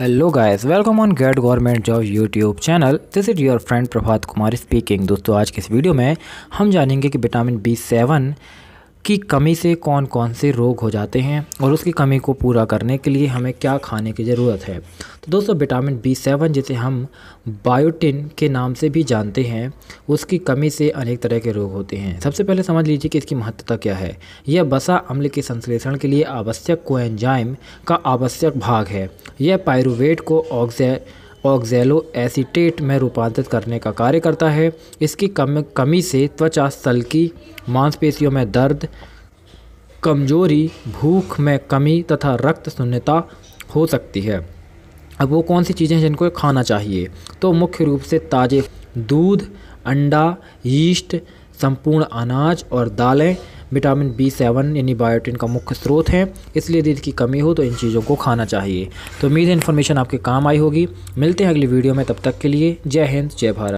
hello guys welcome on get government job YouTube channel this is your friend Prabhat Kumar speaking दोस्तों आज के इस video में हम जानेंगे कि विटामिन बी सेवन की कमी से कौन कौन से रोग हो जाते हैं और उसकी कमी को पूरा करने के लिए हमें क्या खाने की ज़रूरत है तो दोस्तों विटामिन बी सेवन जिसे हम बायोटिन के नाम से भी जानते हैं उसकी कमी से अनेक तरह के रोग होते हैं सबसे पहले समझ लीजिए कि इसकी महत्वता क्या है यह बसा अम्ल के संश्लेषण के लिए आवश्यक कोएंजाइम का आवश्यक भाग है यह पायरुवेट को ऑक्सै ऑक्जेलो एसीटेट में रूपांतरित करने का कार्य करता है इसकी कम कमी से त्वचा सल्की मांसपेशियों में दर्द कमजोरी भूख में कमी तथा रक्त शून्यता हो सकती है अब वो कौन सी चीज़ें जिनको खाना चाहिए तो मुख्य रूप से ताज़े दूध अंडा यीस्ट संपूर्ण अनाज और दालें विटामिन बी सेवन यानी बायोटिन का मुख्य स्रोत है इसलिए यदि इसकी कमी हो तो इन चीज़ों को खाना चाहिए तो उम्मीद है इन्फॉर्मेशन आपके काम आई होगी मिलते हैं अगली वीडियो में तब तक के लिए जय हिंद जय भारत